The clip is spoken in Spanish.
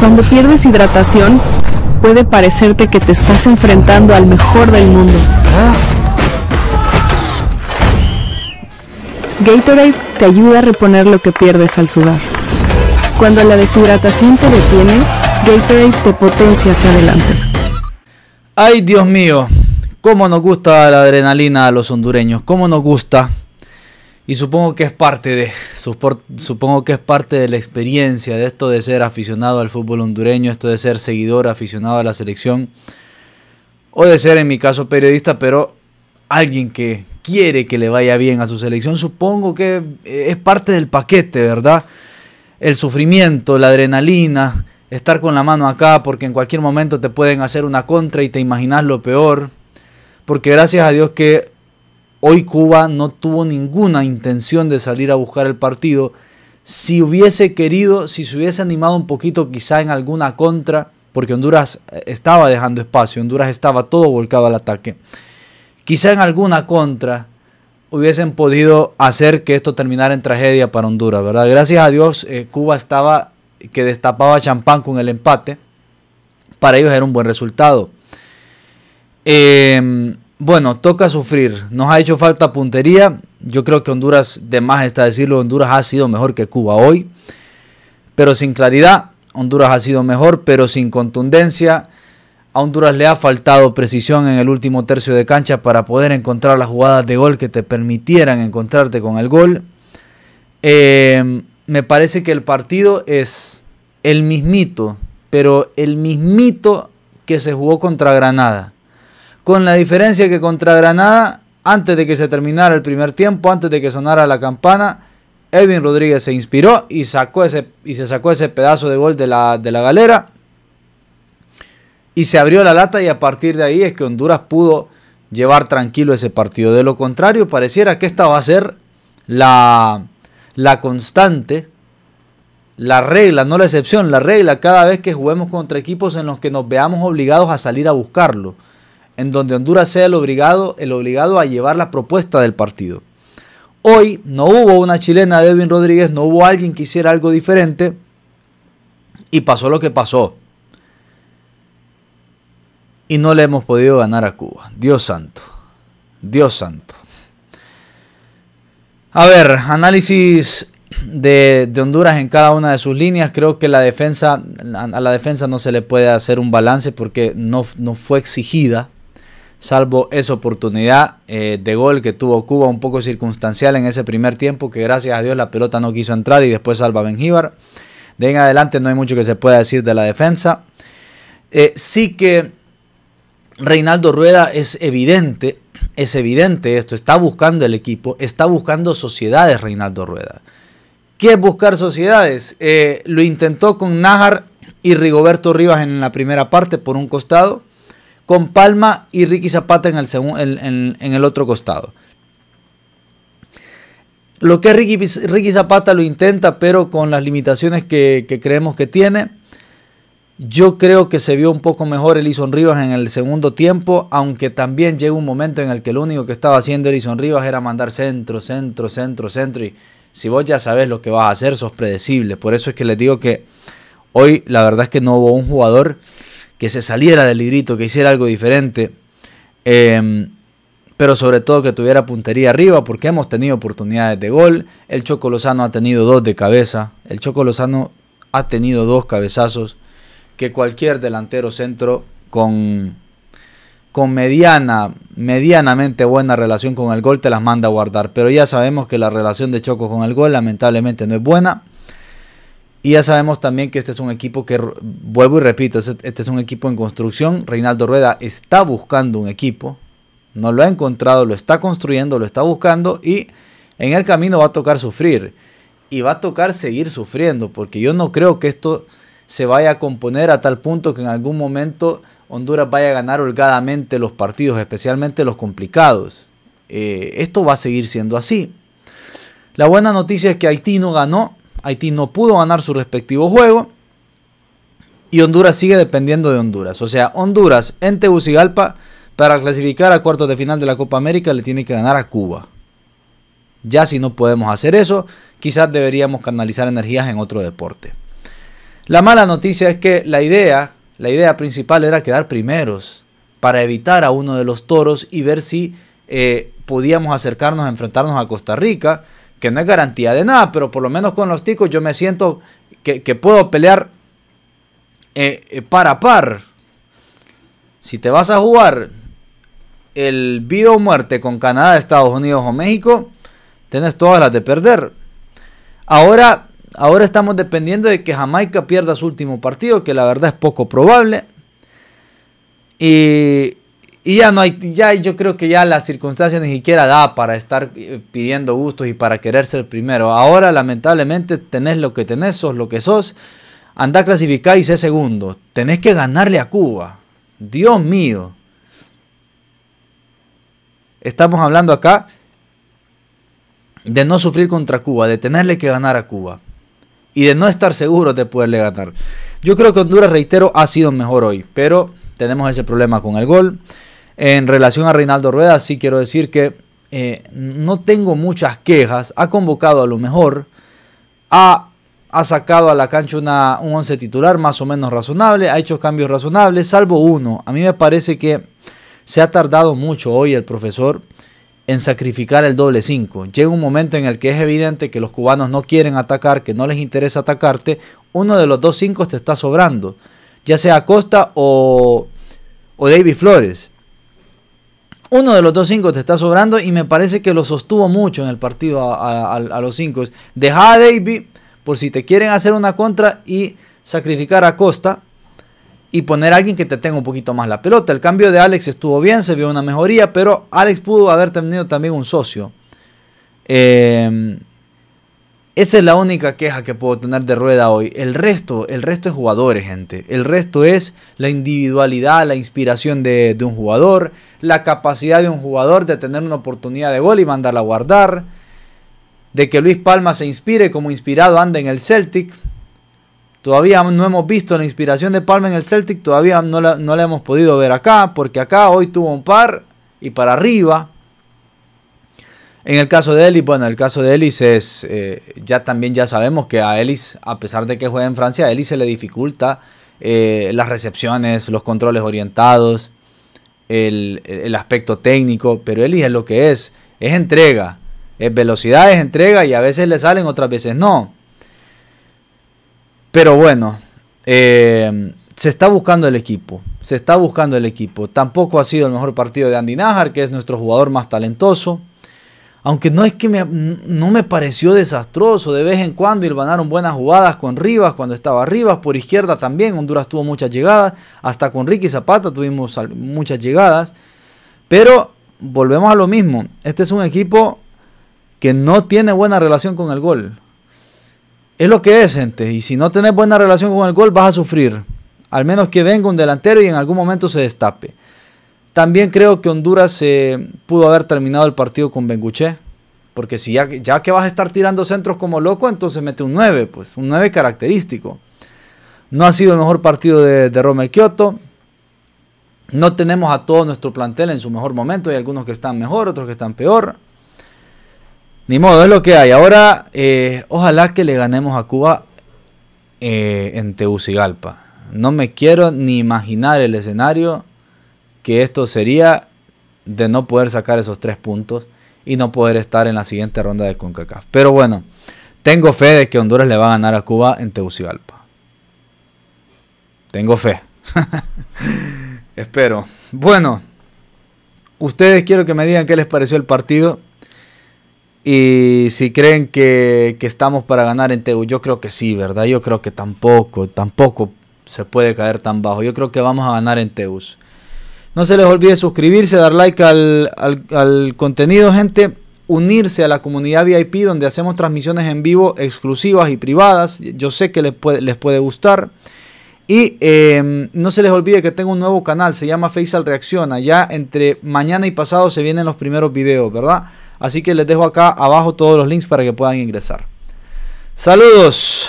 Cuando pierdes hidratación, puede parecerte que te estás enfrentando al mejor del mundo. Gatorade te ayuda a reponer lo que pierdes al sudar. Cuando la deshidratación te detiene, Gatorade te potencia hacia adelante. Ay, Dios mío, cómo nos gusta la adrenalina a los hondureños, cómo nos gusta y supongo que es parte de, supongo que es parte de la experiencia de esto de ser aficionado al fútbol hondureño, esto de ser seguidor, aficionado a la selección, o de ser en mi caso periodista, pero alguien que quiere que le vaya bien a su selección, supongo que eh, es parte del paquete, ¿verdad? El sufrimiento, la adrenalina, estar con la mano acá porque en cualquier momento te pueden hacer una contra y te imaginas lo peor. Porque gracias a Dios que Hoy Cuba no tuvo ninguna intención de salir a buscar el partido. Si hubiese querido, si se hubiese animado un poquito quizá en alguna contra, porque Honduras eh, estaba dejando espacio, Honduras estaba todo volcado al ataque. Quizá en alguna contra hubiesen podido hacer que esto terminara en tragedia para Honduras, ¿verdad? Gracias a Dios, eh, Cuba estaba que destapaba champán con el empate. Para ellos era un buen resultado. Eh, bueno, toca sufrir. Nos ha hecho falta puntería. Yo creo que Honduras, de más está decirlo, Honduras ha sido mejor que Cuba hoy. Pero sin claridad, Honduras ha sido mejor, pero sin contundencia. A Honduras le ha faltado precisión en el último tercio de cancha para poder encontrar las jugadas de gol que te permitieran encontrarte con el gol. Em, me parece que el partido es el mismito, pero el mismito que se jugó contra Granada con la diferencia que contra Granada, antes de que se terminara el primer tiempo, antes de que sonara la campana, Edwin Rodríguez se inspiró y, sacó ese, y se sacó ese pedazo de gol de la, galera. Y se abrió la lata y a partir de ahí es que Honduras pudo llevar tranquilo ese partido. De lo contrario, pareciera que esta va a ser la, la constante, la regla, no la excepción, la regla cada vez que juguemos contra equipos en los que nos veamos obligados a salir a buscarlo en donde Honduras sea el obligado, el obligado a llevar la propuesta del partido. Hoy no hubo una chilena de Edwin Rodríguez, no hubo alguien que hiciera algo diferente y pasó lo que pasó. Y no le hemos podido ganar a Cuba. Dios santo. Dios santo. A ver, análisis de, Honduras en cada una de sus líneas. Creo que la defensa, a la defensa no se le puede hacer un balance porque no, no fue exigida salvo esa oportunidad eh, de gol que tuvo Cuba un poco circunstancial en ese primer tiempo, que gracias a Dios la pelota no quiso entrar y después salva Benjíbar. De en adelante no hay mucho que se pueda decir de la defensa. Eh, sí que Reinaldo Rueda es evidente, es evidente esto, está buscando el equipo, está buscando sociedades Reinaldo Rueda. ¿Qué es buscar sociedades? Eh, lo intentó con Nájar y Rigoberto Rivas en la primera parte por un costado con Palma y Ricky Zapata en el, el otro costado. Lo que Ricky, Zapata lo intenta, pero con las limitaciones que, creemos que tiene. Yo creo que se vio un poco mejor Elison Rivas en el segundo tiempo, aunque también llegó un momento en el que lo único que estaba haciendo Elison Rivas era mandar centro, centro, centro, centro. Y si vos ya sabes lo que vas a hacer, sos predecible. Por eso es que les digo que hoy la verdad es que no hubo un jugador que se saliera del librito, que hiciera algo diferente. Em, pero sobre todo que tuviera puntería arriba porque hemos tenido oportunidades de gol. El Choco Lozano ha tenido dos de cabeza. El Choco Lozano ha tenido dos cabezazos que cualquier delantero centro con, con medianamente buena relación con el gol te las manda a guardar. Pero ya sabemos que la relación de Choco con el gol lamentablemente no es buena. Y ya sabemos también que este es un equipo que, vuelvo y repito, este, este es un equipo en construcción. Reinaldo Rueda está buscando un equipo, no lo ha encontrado, lo está construyendo, lo está buscando y en el camino va a tocar sufrir. Y va a tocar seguir sufriendo, porque yo no creo que esto se vaya a componer a tal punto que en algún momento Honduras vaya a ganar holgadamente los partidos, especialmente los complicados. Eh, esto va a seguir siendo así. La buena noticia es que Haití no ganó Haití no pudo ganar su respectivo juego. Y Honduras sigue dependiendo de Honduras. O sea, Honduras en Tegucigalpa para clasificar a cuartos de final de la Copa América le tiene que ganar a Cuba. Ya si no podemos hacer eso, quizás deberíamos canalizar energías en otro deporte. La mala noticia es que la idea, la idea principal era quedar primeros para evitar a uno de los toros y ver si eh, podíamos acercarnos a enfrentarnos a Costa Rica que no es garantía de nada, pero por lo menos con los ticos yo me siento que, puedo pelear para eh, eh, par a par. Si te vas a jugar el vida o muerte con Canadá, Estados Unidos o México, tienes todas las de perder. Ahora, ahora estamos dependiendo de que Jamaica pierda su último partido, que la verdad es poco probable. Y y ya no hay, ya yo creo que ya las circunstancias ni siquiera da para estar eh, pidiendo gustos y para querer ser primero. Ahora lamentablemente tenés lo que tenés, sos lo que sos. Andá a clasificar y sé segundo. Tenés que ganarle a Cuba. Dios mío. Estamos hablando acá de no sufrir contra Cuba, de tenerle que ganar a Cuba. Y de no estar seguro de poderle ganar. Yo creo que Honduras, reitero, ha sido mejor hoy. Pero tenemos ese problema con el gol. En relación a Reinaldo Rueda, sí quiero decir que eh, no tengo muchas quejas. Ha convocado a lo mejor, ha, sacado a la cancha una, un once titular más o menos razonable, ha hecho cambios razonables, salvo uno. A mí me parece que se ha tardado mucho hoy el profesor en sacrificar el doble 5. Llega un momento en el que es evidente que los cubanos no quieren atacar, que no les interesa atacarte. Uno de los dos 5 te está sobrando, ya sea Costa o, o David Flores uno de los dos cinco te está sobrando y me parece que lo sostuvo mucho en el partido a, los cinco. Deja a Davy por si te quieren hacer una contra y sacrificar a Costa y poner a alguien que te tenga un poquito más la pelota. El cambio de Alex estuvo bien, se vio una mejoría, pero Alex pudo haber tenido también un socio. Eh, esa es la única queja que puedo tener de Rueda hoy. El resto, el resto es jugadores, gente. El resto es la individualidad, la inspiración de, un jugador, la capacidad de un jugador de tener una oportunidad de gol y mandarla a guardar, de que Luis Palma se inspire como inspirado anda en el Celtic. Todavía no hemos visto la inspiración de Palma en el Celtic, todavía no la, no la hemos podido ver acá, porque acá hoy tuvo un par y para arriba. En el caso de Ellis, bueno, el caso de Ellis es, eh, ya también ya sabemos que a Ellis, a pesar de que juega en Francia, a Ellis se le dificulta eh, las recepciones, los controles orientados, el, aspecto técnico, pero Ellis es lo que es, es entrega, es velocidad, es entrega y a veces le salen, otras veces no. Pero bueno, eh, se está buscando el equipo, se está buscando el equipo. Tampoco ha sido el mejor partido de Andy Najar, que es nuestro jugador más talentoso aunque no es que me, no me pareció desastroso, de vez en cuando hilvanaron buenas jugadas con Rivas, cuando estaba Rivas, por izquierda también, Honduras tuvo muchas llegadas, hasta con Ricky Zapata tuvimos muchas llegadas, pero volvemos a lo mismo, este es un equipo que no tiene buena relación con el gol. Es lo que es, gente, y si no tenés buena relación con el gol vas a sufrir, al menos que venga un delantero y en algún momento se destape. También creo que Honduras eh, pudo haber terminado el partido con Benguché. Porque si ya, ya, que vas a estar tirando centros como loco, entonces mete un 9, pues un 9 característico. No ha sido el mejor partido de, de Rommel Kioto. No tenemos a todo nuestro plantel en su mejor momento. Hay algunos que están mejor, otros que están peor. Ni modo, es lo que hay. Ahora, eh, ojalá que le ganemos a Cuba eh, en Tegucigalpa. No me quiero ni imaginar el escenario que esto sería de no poder sacar esos tres puntos y no poder estar en la siguiente ronda de CONCACAF. Pero bueno, tengo fe de que Honduras le va a ganar a Cuba en Tegucigalpa. Tengo fe. Espero. Bueno, ustedes quiero que me digan qué les pareció el partido. Y si creen que, estamos para ganar en Tegu, yo creo que sí, ¿verdad? Yo creo que tampoco, tampoco se puede caer tan bajo. Yo creo que vamos a ganar en Teus. No se les olvide suscribirse, dar like al, contenido, gente. Unirse a la comunidad VIP donde hacemos transmisiones en vivo exclusivas y privadas. Yo sé que les puede, les puede gustar. Y em, no se les olvide que tengo un nuevo canal, se llama Faisal Reacciona. Ya entre mañana y pasado se vienen los primeros videos, ¿verdad? Así que les dejo acá abajo todos los links para que puedan ingresar. Saludos.